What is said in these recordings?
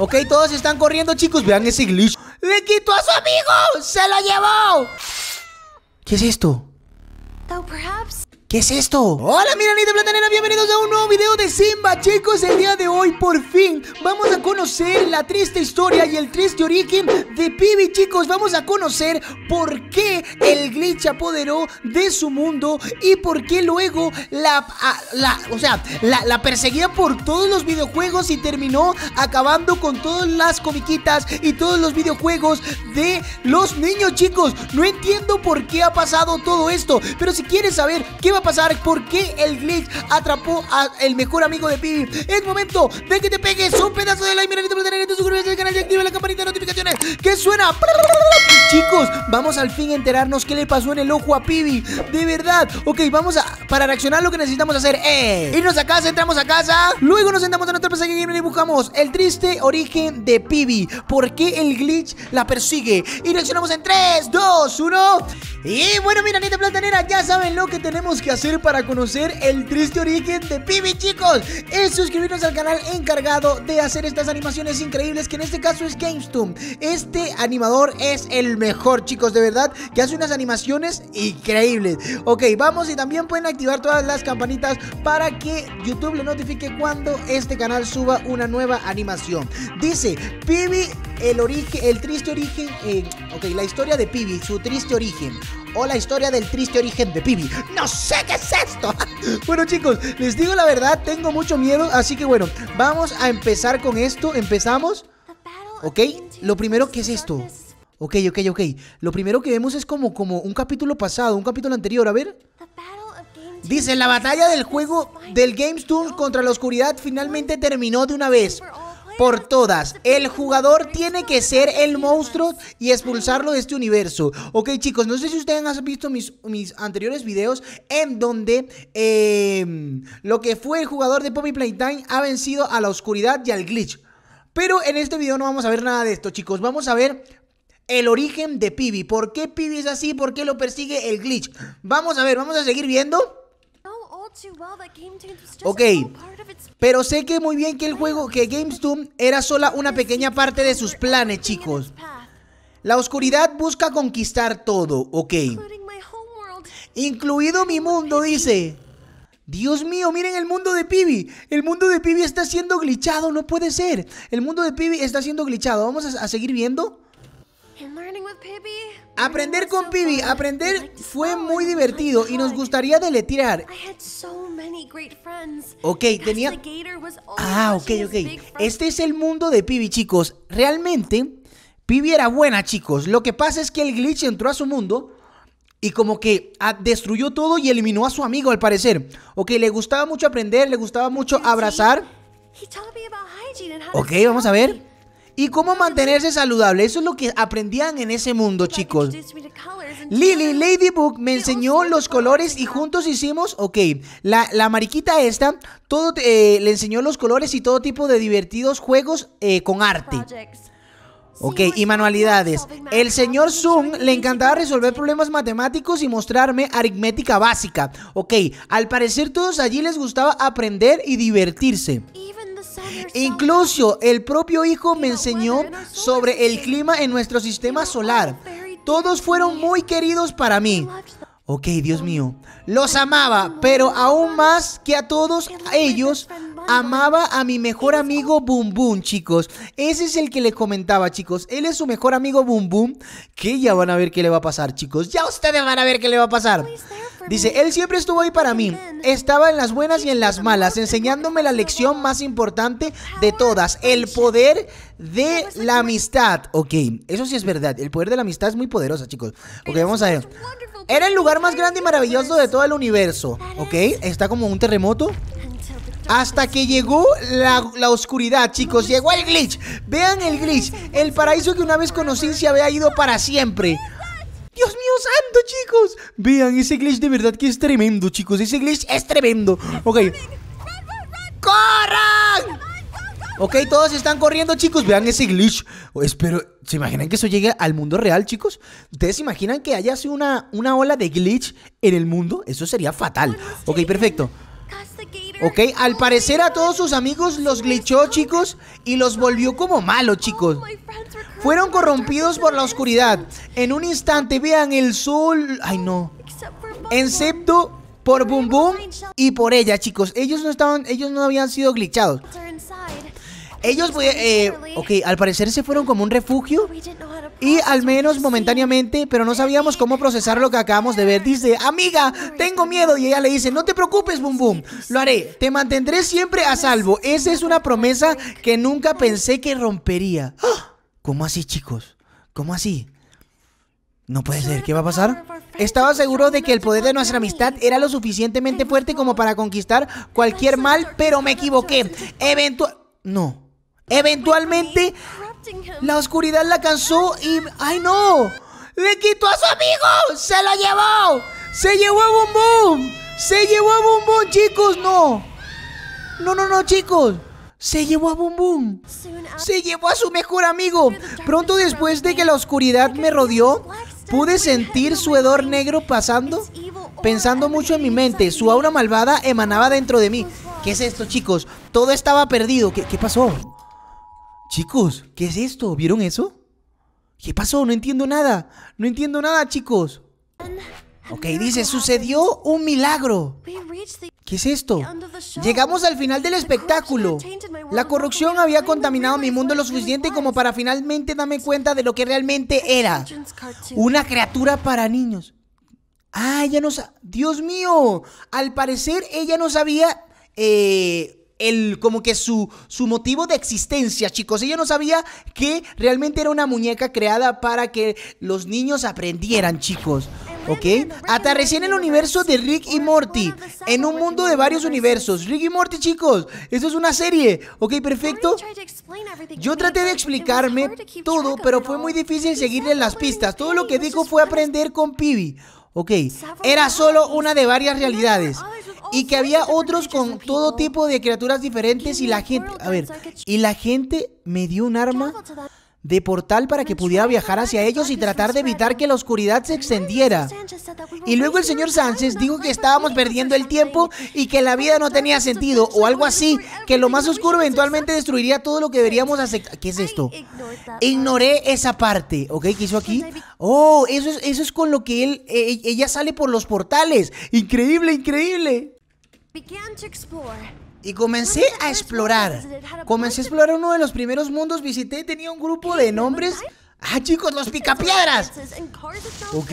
Ok, todos están corriendo, chicos. Vean ese glitch. ¡Le quitó a su amigo! ¡Se lo llevó! ¿Qué es esto? ¿Qué es esto? Hola, mi platanera, bienvenidos a un nuevo video de Simba Chicos, el día de hoy, por fin, vamos a conocer la triste historia y el triste origen de Pibi Chicos Vamos a conocer por qué el glitch apoderó de su mundo Y por qué luego la, o sea, la, perseguía por todos los videojuegos Y terminó acabando con todas las comiquitas y todos los videojuegos de los niños, chicos No entiendo por qué ha pasado todo esto Pero si quieres saber qué va pasar? ¿Por qué el glitch atrapó al mejor amigo de Pibi? Es momento de que te pegues un pedazo de like, mira, te tener suscribirte al canal y activa la campanita de notificaciones que suena. Chicos, vamos al fin a enterarnos qué le pasó en el ojo a Pibi. De verdad. Ok, vamos a. Para reaccionar, lo que necesitamos hacer es irnos a casa, entramos a casa. Luego nos sentamos a nuestra pesadilla y buscamos el triste origen de Pibi. ¿Por qué el glitch la persigue? Y reaccionamos en 3, 2, 1. Y bueno, mira, Nita Platanera, ya saben lo que tenemos que hacer para conocer el triste origen de Pibi, chicos, es suscribirnos al canal encargado de hacer estas animaciones increíbles, que en este caso es Gamestum Este animador es el mejor, chicos, de verdad, que hace unas animaciones increíbles. Ok, vamos y también pueden activar todas las campanitas para que YouTube le notifique cuando este canal suba una nueva animación. Dice, Pibi el, origen, el triste origen, eh, ok, la historia de Pibi, su triste origen. O la historia del triste origen de Pibi. No sé qué es esto. bueno chicos, les digo la verdad, tengo mucho miedo. Así que bueno, vamos a empezar con esto. Empezamos. Ok, lo primero que es esto. Ok, ok, ok. Lo primero que vemos es como, como un capítulo pasado, un capítulo anterior. A ver. Dice, la batalla del juego del Game Tour contra la oscuridad finalmente terminó de una vez por todas. El jugador tiene que ser el monstruo y expulsarlo de este universo. Ok, chicos, no sé si ustedes han visto mis, anteriores videos en donde em, lo que fue el jugador de Poppy Playtime ha vencido a la oscuridad y al glitch. Pero en este video no vamos a ver nada de esto, chicos. Vamos a ver el origen de Pibi. ¿Por qué Pibi es así? ¿Por qué lo persigue el glitch? Vamos a ver, vamos a seguir viendo. Oh, ok, pero sé que muy bien que el juego, que GameStop era sola una pequeña parte de sus planes, chicos. La oscuridad busca conquistar todo, ok. Incluido mi mundo, dice. Dios mío, miren el mundo de Pibi. El mundo de Pibi está siendo glitchado, no puede ser. El mundo de Pibi está siendo glitchado. Vamos a seguir viendo. Aprender con Pibi, aprender fue muy divertido y nos gustaría tirar Ok, tenía... Ah, ok, ok. Este es el mundo de Pibi, chicos. Realmente, Pibi era buena, chicos. Lo que pasa es que el glitch entró a su mundo y como que ah, destruyó todo y eliminó a su amigo, al parecer. Ok, le gustaba mucho aprender, le gustaba mucho abrazar. Ok, vamos a ver y cómo mantenerse saludable. Eso es lo que aprendían en ese mundo, chicos. Lily Ladybug me enseñó los colores y juntos hicimos, ok, la, mariquita esta, todo eh, le enseñó los colores y todo tipo de divertidos juegos eh, con arte. Ok, y manualidades. El señor Zoom le encantaba resolver problemas matemáticos y mostrarme aritmética básica. Ok, al parecer todos allí les gustaba aprender y divertirse. Incluso el propio hijo me enseñó sobre el clima en nuestro sistema solar. Todos fueron muy queridos para mí. Ok, Dios mío, los amaba, pero aún más que a todos ellos, amaba a mi mejor amigo Boom Boom, chicos. Ese es el que les comentaba, chicos. Él es su mejor amigo Boom Boom. Que ya van a ver qué le va a pasar, chicos. Ya ustedes van a ver qué le va a pasar. Dice, él siempre estuvo ahí para mí. Estaba en las buenas y en las malas, enseñándome la lección más importante de todas, el poder de la amistad. Ok, eso sí es verdad. El poder de la amistad es muy poderosa, chicos. Ok, vamos a ver. Era el lugar más grande y maravilloso de todo el universo. Ok, está como un terremoto. Hasta que llegó la, oscuridad, chicos. Llegó el glitch. Vean el glitch. El paraíso que una vez conocí se había ido para siempre. Dios mío santo, chicos. Vean, ese glitch de verdad que es tremendo, chicos. Ese glitch es tremendo. Ok. ¡Corran! Ok, todos están corriendo, chicos. Vean ese glitch. Espero. ¿Se imaginan que eso llegue al mundo real, chicos? ¿Ustedes se imaginan que haya sido una, una ola de glitch en el mundo? Eso sería fatal. Ok, perfecto. Ok, al parecer a todos sus amigos los glitchó, chicos, y los volvió como malos, chicos. Fueron corrompidos por la oscuridad. En un instante, vean el sol. Ay, no. Excepto por Boom Boom y por ella, chicos. Ellos no estaban, ellos no habían sido glitchados. Ellos, eh, ok, al parecer se fueron como un refugio y al menos momentáneamente, pero no sabíamos cómo procesar lo que acabamos de ver. Dice, amiga, tengo miedo. Y ella le dice, no te preocupes, Boom Boom. Lo haré. Te mantendré siempre a salvo. Esa es una promesa que nunca pensé que rompería. ¡Ah! ¿Cómo así, chicos? ¿Cómo así? No puede ser, ¿qué va a pasar? Estaba seguro de que el poder de nuestra amistad era lo suficientemente fuerte como para conquistar cualquier mal, pero me equivoqué. Eventual... No. Eventualmente la oscuridad la cansó y... ¡Ay, no! ¡Le quitó a su amigo! ¡Se lo llevó! ¡Se llevó a Boom ¡Se llevó a Boom chicos! ¡No! ¡No, no, no, chicos! Se llevó a Boom Se llevó a su mejor amigo. Pronto después de que la oscuridad me rodeó, pude sentir su hedor negro pasando. Pensando mucho en mi mente, su aura malvada emanaba dentro de mí. ¿Qué es esto, chicos? Todo estaba perdido. ¿Qué, qué pasó? Chicos, ¿qué es esto? ¿Vieron eso? ¿Qué pasó? No entiendo nada. No entiendo nada, chicos. Ok, dice, sucedió un milagro. ¿Qué es esto? Llegamos al final del espectáculo. La corrupción había contaminado mi mundo lo suficiente como para finalmente darme cuenta de lo que realmente era. Una criatura para niños. Ah, ella no Dios mío. Al parecer ella no sabía eh, el, como que su, su motivo de existencia, chicos. Ella no sabía que realmente era una muñeca creada para que los niños aprendieran, chicos. ¿Ok? Hasta en el universo de Rick y Morty. En un mundo de varios universos. Rick y Morty, chicos. Esto es una serie. ¿Ok? Perfecto. Yo traté de explicarme todo, pero fue muy difícil seguirle las pistas. Todo lo que dijo fue aprender con Pibi. ¿Ok? Era solo una de varias realidades y que había otros con todo tipo de criaturas diferentes y la gente, a ver, y la gente me dio un arma de portal para que pudiera viajar hacia ellos y tratar de evitar que la oscuridad se extendiera. Y luego el señor Sánchez dijo que estábamos perdiendo el tiempo y que la vida no tenía sentido o algo así, que lo más oscuro eventualmente destruiría todo lo que deberíamos hacer ¿Qué es esto? Ignoré esa parte, ¿ok? ¿Qué hizo aquí? Oh, eso es, eso es con lo que él, e, ella sale por los portales. Increíble, increíble. Y comencé a explorar. Comencé a explorar uno de los primeros mundos, visité, tenía un grupo de nombres ¡Ah, chicos, los picapiedras! Ok,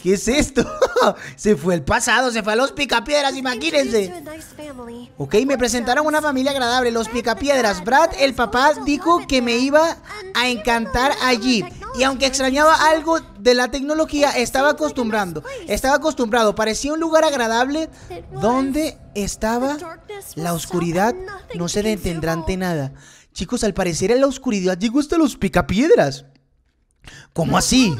¿qué es esto? se fue el pasado, se fue a los picapiedras, imagínense. Ok, me presentaron una familia agradable, los picapiedras. Brad, el papá, dijo que me iba a encantar allí. Y aunque extrañaba algo de la tecnología, estaba acostumbrando. Estaba acostumbrado, parecía un lugar agradable donde estaba la oscuridad. No se detendrá ante nada. Chicos, al parecer en la oscuridad llegó hasta los picapiedras. ¿Cómo así?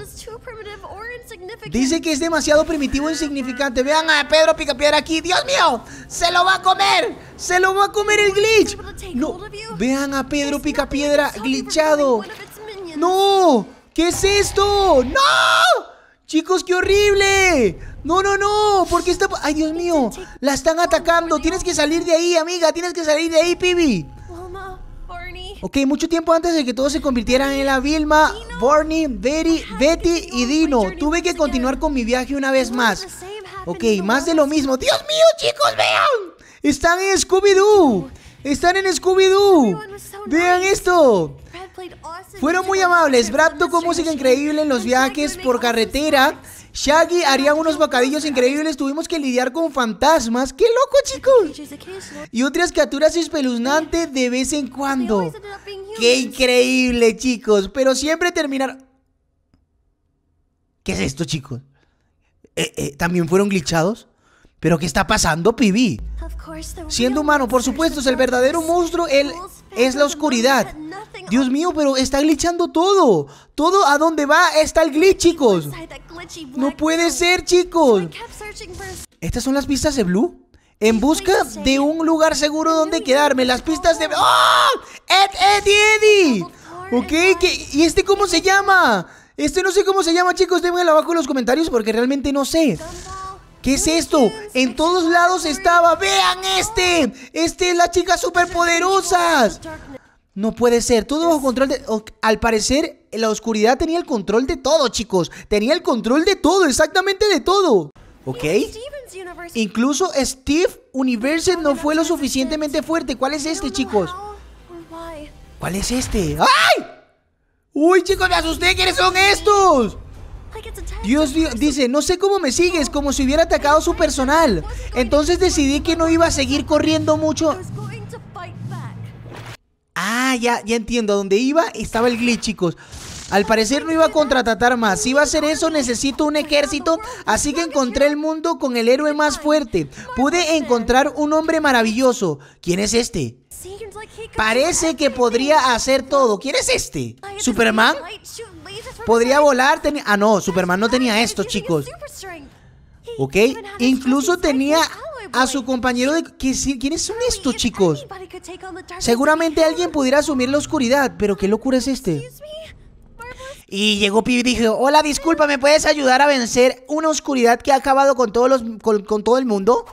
Dice que es demasiado primitivo e insignificante. Vean a Pedro Picapiedra aquí. ¡Dios mío! ¡Se lo va a comer! ¡Se lo va a comer el glitch! No, vean a Pedro Picapiedra glitchado. ¡No! ¿Qué es esto? ¡No! Chicos, qué horrible. No, no, no. ¿Por está... Ay, Dios mío. La están atacando. Tienes que salir de ahí, amiga. Tienes que salir de ahí, Pibi. Ok, mucho tiempo antes de que todos se convirtieran en la Vilma, Barney, Betty, Betty y Dino. Tuve que continuar con mi viaje una vez más. Ok, más de lo mismo. ¡Dios mío, chicos, vean! Están en Scooby-Doo. Están en Scooby-Doo. Vean esto. Fueron muy amables. Brad tocó música increíble en los viajes por carretera. Shaggy haría unos bocadillos increíbles. Tuvimos que lidiar con fantasmas. ¡Qué loco, chicos! Y otras criaturas espeluznantes de vez en cuando. Qué increíble, chicos. Pero siempre terminar. ¿Qué es esto, chicos? ¿Eh, eh también fueron glitchados? ¿Pero qué está pasando, Pibi? Siendo humano, por supuesto, es el verdadero monstruo, él es la oscuridad. Dios mío, pero está glitchando todo. Todo a donde va está el glitch, chicos. No puede ser, chicos. ¿Estas son las pistas de Blue? En busca de un lugar seguro donde quedarme. Las pistas de... ¡Oh! ¡Ed, Eddie, Eddie! Ok, ¿y este cómo se llama? Este no sé cómo se llama, chicos. Déjenlo abajo en los comentarios porque realmente no sé. ¿Qué es esto? En todos lados estaba. ¡Vean este! ¡Este es chica super superpoderosa! No puede ser. Todo bajo control de... Al parecer, la oscuridad tenía el control de todo, chicos. Tenía el control de todo, exactamente de todo. ¿Ok? Incluso Steve Universe no fue lo suficientemente fuerte. ¿Cuál es este, chicos? ¿Cuál es este? ¡Ay! ¡Uy, chicos, me asusté! ¿Quiénes son estos? Dios, Dios dice, no sé cómo me sigues, como si hubiera atacado su personal. Entonces decidí que no iba a seguir corriendo mucho. Ah, ya, ya entiendo. A dónde iba estaba el glitch, chicos. Al parecer no iba a contratar más. Si iba a hacer eso, necesito un ejército. Así que encontré el mundo con el héroe más fuerte. Pude encontrar un hombre maravilloso. ¿Quién es este? Parece que podría hacer todo. ¿Quién es este? ¿Superman? Podría volar. Ah, no, Superman no tenía esto, chicos. ¿Ok? Incluso tenía a su compañero de... ¿Quiénes son estos, chicos? Seguramente alguien pudiera asumir la oscuridad. Pero qué locura es este. Y llegó Pibi y dijo, hola, disculpa, ¿me puedes ayudar a vencer una oscuridad que ha acabado con, todos los, con, todo el mundo?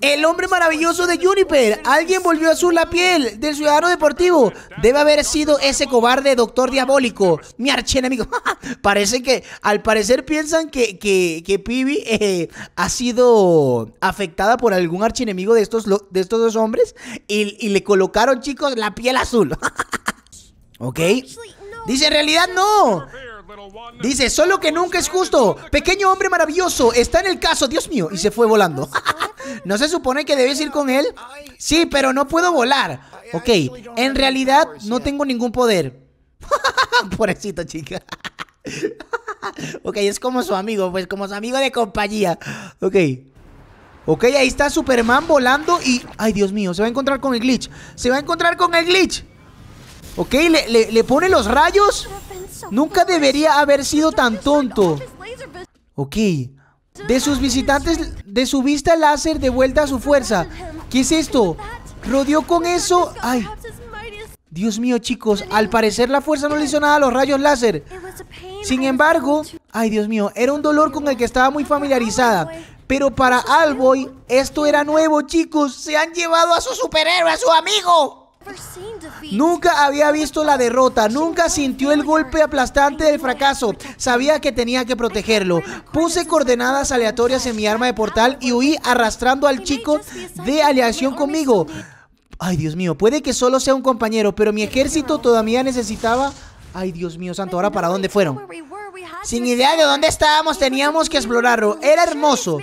El hombre maravilloso de Juniper. Alguien volvió azul la piel del ciudadano deportivo. Debe haber sido ese cobarde doctor diabólico. Mi archienemigo. Parece que, al parecer, piensan que, que, Pibi eh, ha sido afectada por algún archienemigo de estos, de estos dos hombres. Y, y le colocaron, chicos, la piel azul. ¿Ok? Dice, en realidad no. Dice, solo que nunca es justo. Pequeño hombre maravilloso, está en el caso, Dios mío. Y se fue volando. ¿No se supone que debes ir con él? Sí, pero no puedo volar. Ok, en realidad no tengo ningún poder. Pobrecito, chica. ok, es como su amigo, pues como su amigo de compañía. Ok. Ok, ahí está Superman volando y... Ay, Dios mío, se va a encontrar con el glitch. Se va a encontrar con el glitch. ¿Ok? Le, le, le pone los rayos. Nunca debería haber sido tan tonto. Ok. De sus visitantes, de su vista láser, de vuelta a su fuerza. ¿Qué es esto? Rodeó con eso. Ay. Dios mío, chicos. Al parecer la fuerza no le hizo nada a los rayos láser. Sin embargo, ay Dios mío, era un dolor con el que estaba muy familiarizada. Pero para Alboy, esto era nuevo, chicos. Se han llevado a su superhéroe, a su amigo. Nunca había visto la derrota, nunca sintió el golpe aplastante del fracaso. Sabía que tenía que protegerlo. Puse coordenadas aleatorias en mi arma de portal y huí arrastrando al chico de aleación conmigo. Ay, Dios mío, puede que solo sea un compañero, pero mi ejército todavía necesitaba... Ay, Dios mío, santo, ¿ahora para dónde fueron? Sin idea de dónde estábamos, teníamos que explorarlo. Era hermoso.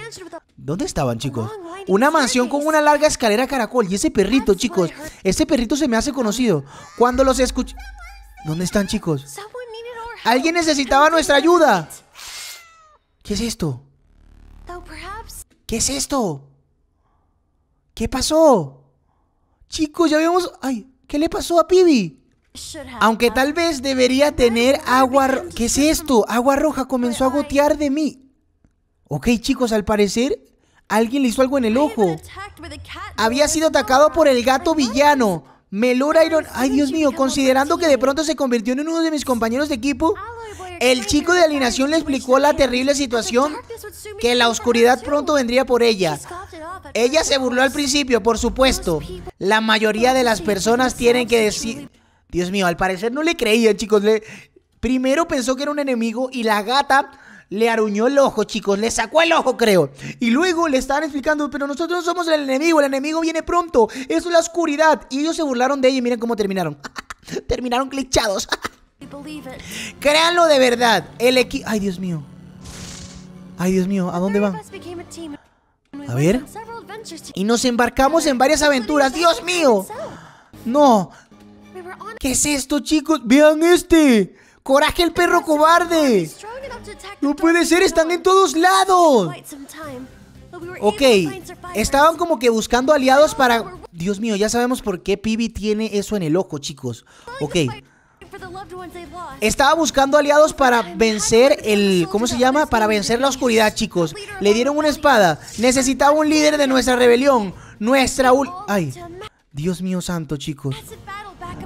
¿Dónde estaban, chicos? Una mansión con una larga escalera caracol. Y ese perrito, chicos. Ese perrito se me hace conocido. Cuando los escuché... ¿Dónde están, chicos? Alguien necesitaba nuestra ayuda. ¿Qué es esto? ¿Qué es esto? ¿Qué pasó? Chicos, ya vemos... Ay, ¿qué le pasó a Pibi? Aunque tal vez debería tener agua... ¿Qué es esto? Agua roja comenzó a gotear de mí. Ok, chicos, al parecer Alguien le hizo algo en el ojo. Había sido atacado por el gato villano. Melor Iron... Ay, Dios mío, considerando que de pronto se convirtió en uno de mis compañeros de equipo, el chico de alineación le explicó la terrible situación que la oscuridad pronto vendría por ella. Ella se burló al principio, por supuesto. La mayoría de las personas tienen que decir... Dios mío, al parecer no le creían, chicos. Le... Primero pensó que era un enemigo y la gata le aruñó el ojo, chicos, le sacó el ojo, creo. Y luego le estaban explicando, pero nosotros no somos el enemigo, el enemigo viene pronto, es la oscuridad. Y ellos se burlaron de ella y miren cómo terminaron. terminaron clichados. Créanlo de verdad, el equipo... Ay, Dios mío. Ay, Dios mío, ¿a dónde van? A ver. Y nos embarcamos en varias aventuras. ¡Dios mío! No. ¿Qué es esto, chicos? ¡Vean este! ¡Coraje el perro cobarde! ¡No puede ser! ¡Están en todos lados! Ok, estaban como que buscando aliados para... Dios mío, ya sabemos por qué Pibi tiene eso en el ojo, chicos. Ok. Estaba buscando aliados para vencer el... ¿Cómo se llama? Para vencer la oscuridad, chicos. Le dieron una espada. Necesitaba un líder de nuestra rebelión. Nuestra Ay. Dios mío santo, chicos.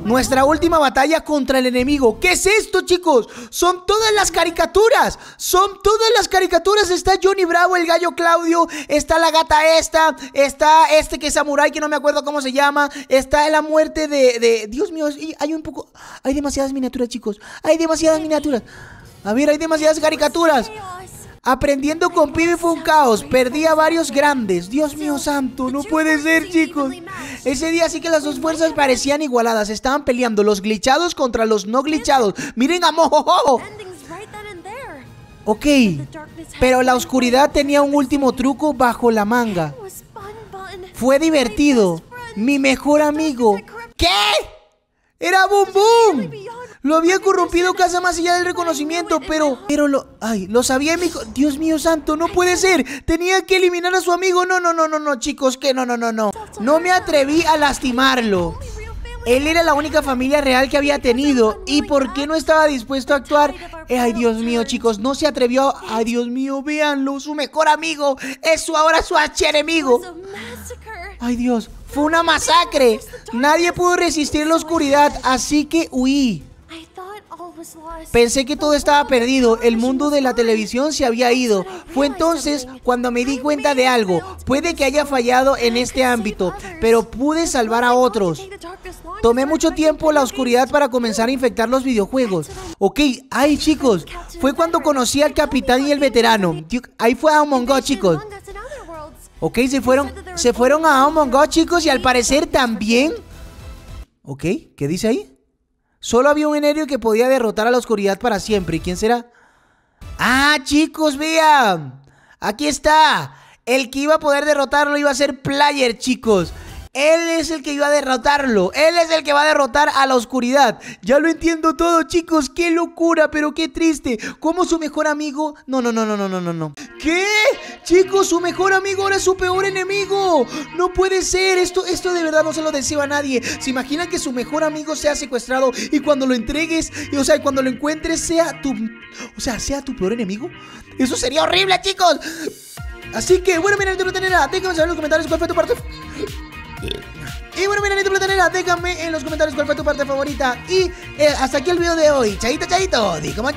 Nuestra última batalla contra el enemigo. ¿Qué es esto, chicos? Son todas las caricaturas. Son todas las caricaturas. Está Johnny Bravo, el gallo Claudio. Está la gata esta. Está este que es samurai, que no me acuerdo cómo se llama. Está la muerte de... de... Dios mío, hay un poco... Hay demasiadas miniaturas, chicos. Hay demasiadas miniaturas. A ver, hay demasiadas caricaturas. Aprendiendo con Pibi fue un caos. Perdí a varios grandes. Dios mío santo, no puede ser, chicos. Ese día sí que las dos fuerzas parecían igualadas. Estaban peleando los glitchados contra los no glitchados. Miren a Mohoho Ok, pero la oscuridad tenía un último truco bajo la manga. Fue divertido. Mi mejor amigo. ¿Qué? Era Boom Boom. Lo había corrompido casa más allá del reconocimiento, pero... Pero lo... Ay, lo sabía mi... Dios mío santo, no puede ser. Tenía que eliminar a su amigo. No, no, no, no, no, chicos, que no, no, no, no. No me atreví a lastimarlo. Él era la única familia real que había tenido. ¿Y por qué no estaba dispuesto a actuar? Eh, ay, Dios mío, chicos, no se atrevió. A... Ay, Dios mío, véanlo. Su mejor amigo es su ahora su archienemigo. Ay, Dios, fue una masacre. Nadie pudo resistir la oscuridad, así que huí. Pensé que todo estaba perdido, el mundo de la televisión se había ido. Fue entonces cuando me di cuenta de algo. Puede que haya fallado en este ámbito, pero pude salvar a otros. Tomé mucho tiempo la oscuridad para comenzar a infectar los videojuegos. Ok, ay chicos, fue cuando conocí al capitán y el veterano. Ahí fue a Among Us, chicos. Ok, se fueron, se fueron a Among Us, chicos, y al parecer también... Ok, ¿qué dice ahí? Solo había un enero que podía derrotar a la oscuridad para siempre. ¿Y quién será? ¡Ah, chicos, vean! Aquí está. El que iba a poder derrotarlo iba a ser Player, chicos. Él es el que iba a derrotarlo. Él es el que va a derrotar a la oscuridad. Ya lo entiendo todo, chicos. Qué locura, pero qué triste. Como su mejor amigo. No, no, no, no, no, no, no, no. ¿Qué? Chicos, su mejor amigo ahora es su peor enemigo. No puede ser. Esto, esto de verdad no se lo decía a nadie. ¿Se imaginan que su mejor amigo sea secuestrado y cuando lo entregues, o sea, cuando lo encuentres sea tu. O sea, sea tu peor enemigo? Eso sería horrible, chicos. Así que, bueno, mira, no tengo nada. Déjame saber en los comentarios cuál fue tu parte y bueno, mira, Nito Platanera, déjame en los comentarios cuál fue tu parte favorita. Y eh, hasta aquí el video de hoy. Chaito, chaito, di como